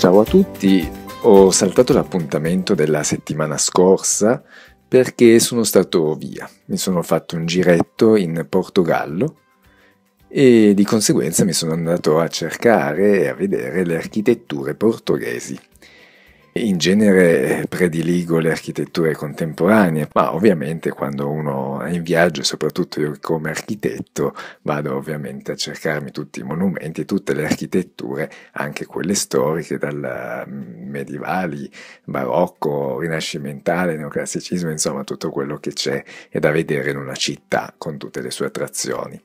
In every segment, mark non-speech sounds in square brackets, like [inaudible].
Ciao a tutti, ho saltato l'appuntamento della settimana scorsa perché sono stato via, mi sono fatto un giretto in Portogallo e di conseguenza mi sono andato a cercare e a vedere le architetture portoghesi. In genere eh, prediligo le architetture contemporanee, ma ovviamente quando uno è in viaggio, soprattutto io come architetto, vado ovviamente a cercarmi tutti i monumenti, tutte le architetture, anche quelle storiche, dal mm, medievali, barocco, rinascimentale, neoclassicismo, insomma tutto quello che c'è e da vedere in una città con tutte le sue attrazioni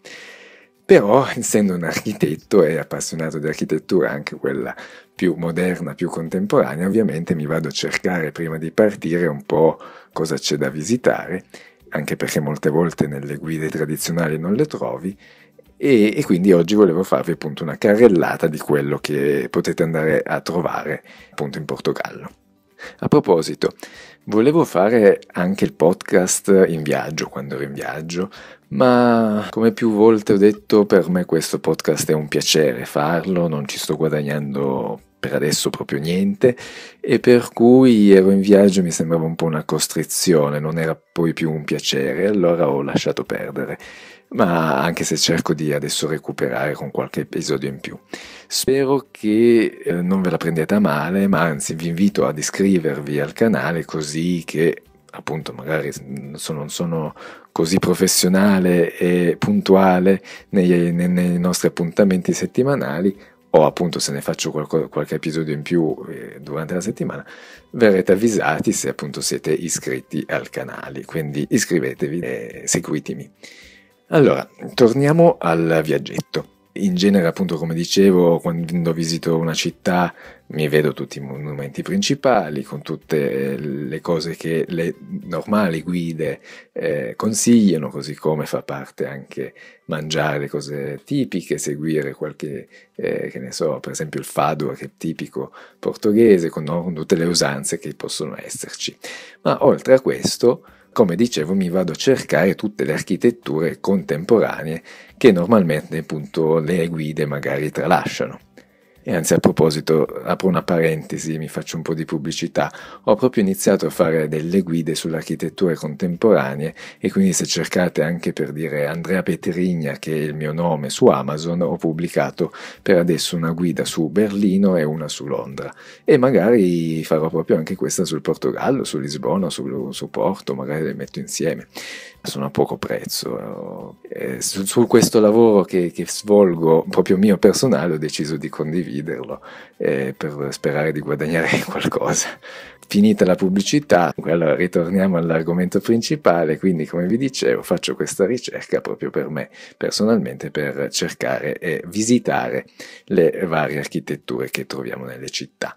però essendo un architetto e appassionato di architettura, anche quella più moderna, più contemporanea, ovviamente mi vado a cercare prima di partire un po' cosa c'è da visitare, anche perché molte volte nelle guide tradizionali non le trovi, e, e quindi oggi volevo farvi appunto una carrellata di quello che potete andare a trovare appunto in Portogallo. A proposito, volevo fare anche il podcast in viaggio, quando ero in viaggio, ma come più volte ho detto, per me questo podcast è un piacere farlo, non ci sto guadagnando per adesso proprio niente e per cui ero in viaggio mi sembrava un po' una costrizione, non era poi più un piacere, allora ho lasciato perdere ma anche se cerco di adesso recuperare con qualche episodio in più. Spero che eh, non ve la prendiate a male, ma anzi vi invito ad iscrivervi al canale così che appunto magari non sono, così professionale e puntuale nei, nei, nei nostri appuntamenti settimanali, o appunto se ne faccio qualco, qualche episodio in più eh, durante la settimana, verrete avvisati se appunto siete iscritti al canale. Quindi iscrivetevi e seguitemi. Allora, torniamo al viaggetto. In genere, appunto, come dicevo, quando visito una città mi vedo tutti i monumenti principali, con tutte eh, le cose che le normali guide eh, consigliano, così come fa parte anche mangiare le cose tipiche, seguire qualche, eh, che ne so, per esempio il fado che è tipico portoghese, con, con tutte le usanze che possono esserci. Ma oltre a questo, come dicevo mi vado a cercare tutte le architetture contemporanee che normalmente appunto le guide magari tralasciano. E anzi, a proposito, apro una parentesi, mi faccio un po' di pubblicità. Ho proprio iniziato a fare delle guide sulle architetture contemporanee e quindi se cercate anche per dire Andrea Petrigna, che è il mio nome, su Amazon, ho pubblicato per adesso una guida su Berlino e una su Londra. E magari farò proprio anche questa sul Portogallo, su Lisbona, su, su Porto, magari le metto insieme sono a poco prezzo. Eh, su, su, questo lavoro che, che, svolgo, proprio mio personale, ho deciso di condividerlo eh, per sperare di guadagnare [laughs] qualcosa. Finita la pubblicità, allora ritorniamo all'argomento principale, quindi come vi dicevo faccio questa ricerca proprio per me personalmente per cercare e visitare le varie architetture che troviamo nelle città.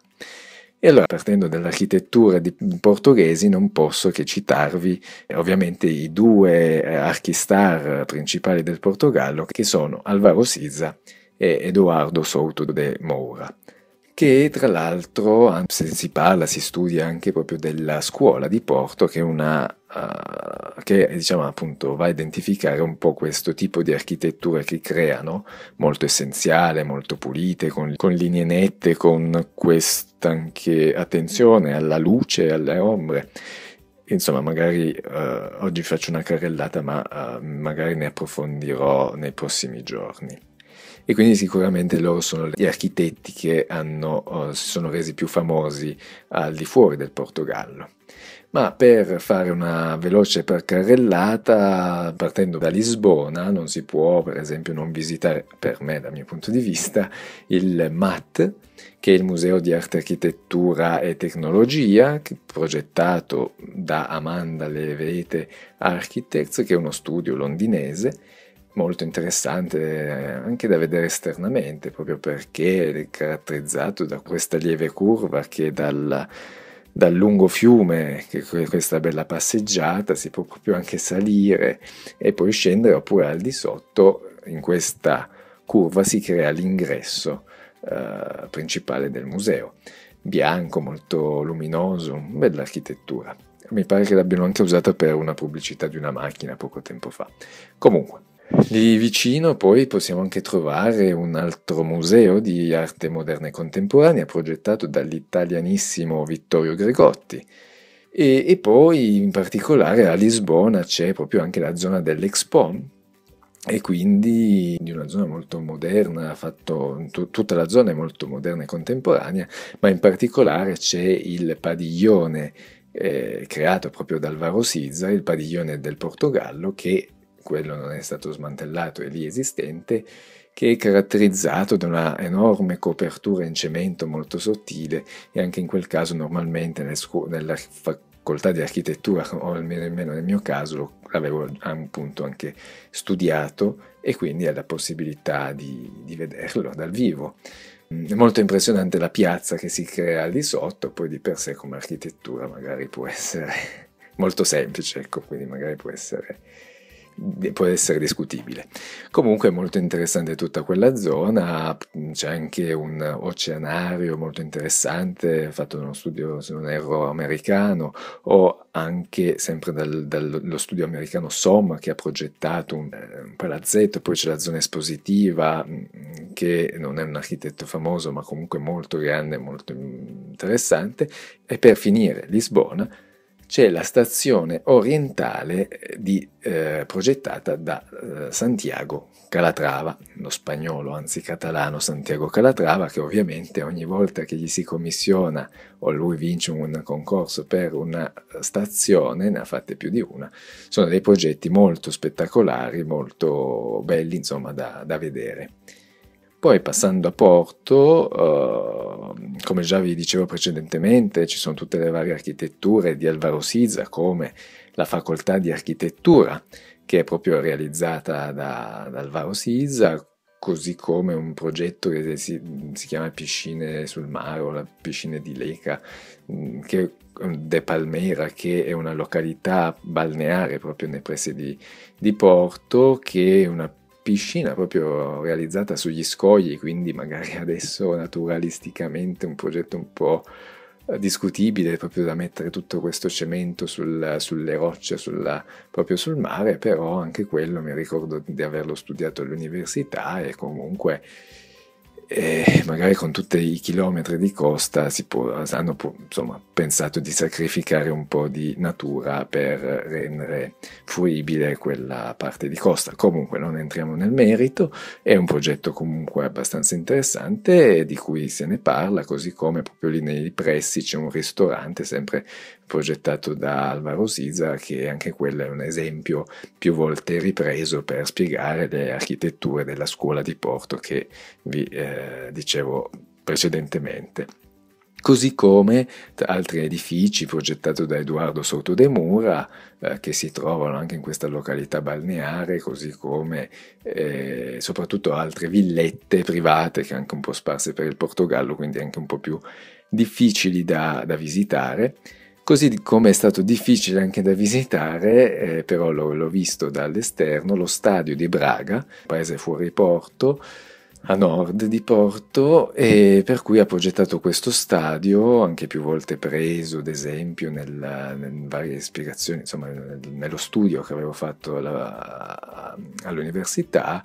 E allora, partendo dall'architettura di mm, portoghesi, non posso che citarvi eh, ovviamente i due eh, archistar eh, principali del Portogallo, che sono Alvaro Siza e Edoardo Souto de Moura che tra l'altro se si parla, si studia anche proprio della scuola di Porto, che è una uh, che diciamo appunto va a identificare un po' questo tipo di architetture che creano, molto essenziale, molto pulite, con, con linee nette, con questa anche attenzione alla luce, e alle ombre insomma, magari eh, oggi faccio una carrellata, ma eh, magari ne approfondirò nei prossimi giorni e quindi sicuramente loro sono gli architetti che hanno, eh, si sono resi più famosi al di fuori del Portogallo. Ma per fare una veloce percarrellata, partendo da Lisbona, non si può per esempio non visitare, per me dal mio punto di vista, il MAT, che è il Museo di Arte, Architettura e Tecnologia, progettato da Amanda Levete Architects, che è uno studio londinese, molto interessante eh, anche da vedere esternamente, proprio perché è caratterizzato da questa lieve curva che dal, dal lungo fiume, che questa bella passeggiata, si può proprio anche salire e poi scendere, oppure al di sotto, in questa curva si crea l'ingresso eh, principale del museo. Bianco, molto luminoso, bella architettura mi pare che l'abbiano anche usata per una pubblicità di una macchina poco tempo fa. Comunque, Lì vicino poi possiamo anche trovare un altro museo di arte moderna e contemporanea progettato dall'italianissimo Vittorio Gregotti. E, e poi in particolare a Lisbona c'è proprio anche la zona dell'Expo, e quindi di una zona molto moderna, fatto, t- tutta la zona è molto moderna e contemporanea, ma in particolare c'è il padiglione eh, creato proprio da Alvaro Sizza, il padiglione del Portogallo, che quello non è stato smantellato, e lì esistente, che è caratterizzato da una enorme copertura in cemento molto sottile e anche in quel caso normalmente nel scu- nella facoltà di architettura, o almeno nel mio caso, l'avevo appunto anche studiato e quindi ho la possibilità di, di vederlo dal vivo. Mm, è molto impressionante la piazza che si crea al di sotto, poi di per sé come architettura magari può essere [laughs] molto semplice, ecco, quindi magari può essere può essere discutibile. Comunque è molto interessante tutta quella zona, c'è anche un oceanario molto interessante, fatto da uno studio, se non erro, americano, o anche sempre dal, dallo studio americano SOM che ha progettato un, un, palazzetto, poi c'è la zona espositiva mm, che non è un architetto famoso ma comunque molto grande, molto mm, interessante, e per finire Lisbona c'è la stazione orientale eh, di, eh, progettata da eh, Santiago Calatrava, lo spagnolo, anzi catalano Santiago Calatrava, che ovviamente ogni volta che gli si commissiona o lui vince un concorso per una stazione, ne ha fatte più di una, sono dei progetti molto spettacolari, molto belli, insomma, da, da vedere. Poi passando a Porto, eh, come già vi dicevo precedentemente, ci sono tutte le varie architetture di Alvaro Siza, come la facoltà di architettura, che è proprio realizzata da, da Alvaro Siza, così come un progetto che si, si, chiama Piscine sul mare o la Piscine di Leca, che De Palmera, che è una località balneare proprio nei pressi di, di Porto, che è una piscina proprio realizzata sugli scogli, quindi magari [laughs] adesso naturalisticamente un progetto un po' eh, discutibile proprio da mettere tutto questo cemento sul, sulle rocce, sulla, proprio sul mare, però anche quello mi ricordo di averlo studiato all'università e comunque e magari con tutti i chilometri di costa può, hanno insomma, pensato di sacrificare un po' di natura per rendere fruibile quella parte di costa. Comunque non entriamo nel merito, è un progetto comunque abbastanza interessante di cui se ne parla, così come proprio lì nei pressi c'è un ristorante sempre progettato da Alvaro Siza, che anche quello è un esempio più volte ripreso per spiegare le architetture della scuola di Porto che vi eh, dicevo precedentemente. Così come altri edifici progettati da Edoardo Soto de Mura, eh, che si trovano anche in questa località balneare, così come eh, soprattutto altre villette private che anche un po' sparse per il Portogallo, quindi anche un po' più difficili da, da visitare. Così come è stato difficile anche da visitare, eh, però l'ho, l'ho visto dall'esterno, lo stadio di Braga, paese fuori porto, a nord di Porto e per cui ha progettato questo stadio, anche più volte preso ad esempio nella, in varie spiegazioni, insomma nello studio che avevo fatto alla, all'università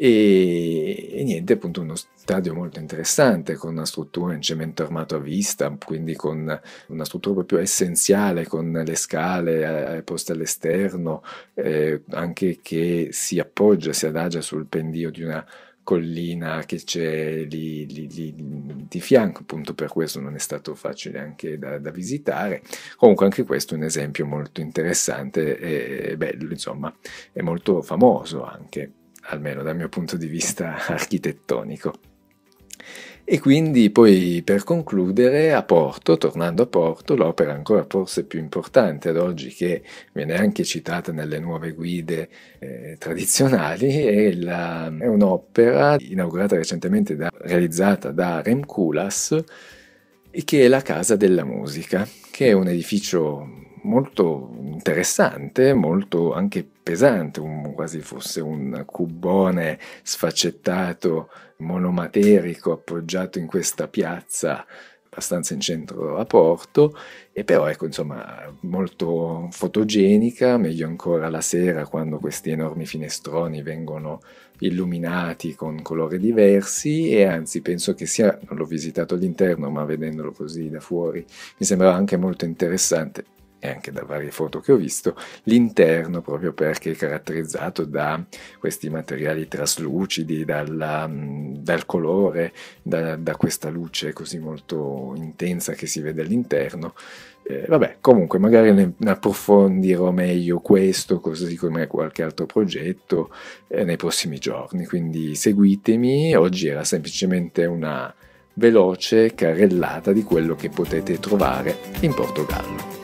e, e, niente, appunto uno stadio molto interessante con una struttura in cemento armato a vista, quindi con una struttura proprio essenziale con le scale eh, eh, poste all'esterno, eh, anche che si appoggia, si adagia sul pendio di una collina che c'è lì, lì, lì, di fianco, appunto per questo non è stato facile anche da, da visitare. Comunque anche questo è un esempio molto interessante e bello, insomma, è molto famoso anche almeno dal mio punto di vista [laughs] architettonico. E quindi poi per concludere a Porto, tornando a Porto, l'opera ancora forse più importante ad oggi che viene anche citata nelle nuove guide eh, tradizionali, è, la, è, un'opera inaugurata recentemente, da, realizzata da Rem Kulas, che è la Casa della Musica, che è un edificio molto interessante, molto anche pesante, un, quasi fosse un cubone sfaccettato, monomaterico, appoggiato in questa piazza abbastanza in centro a Porto, e però ecco insomma molto fotogenica, meglio ancora la sera quando questi enormi finestroni vengono illuminati con colori diversi e anzi penso che sia, non l'ho visitato all'interno ma vedendolo così da fuori mi sembrava anche molto interessante e anche da varie foto che ho visto, l'interno proprio perché è caratterizzato da questi materiali traslucidi, dalla, dal colore, da, da, questa luce così molto intensa che si vede all'interno. Eh, vabbè, comunque magari ne, approfondirò meglio questo, così come qualche altro progetto eh, nei prossimi giorni, quindi seguitemi, oggi era semplicemente una veloce carrellata di quello che potete trovare in Portogallo.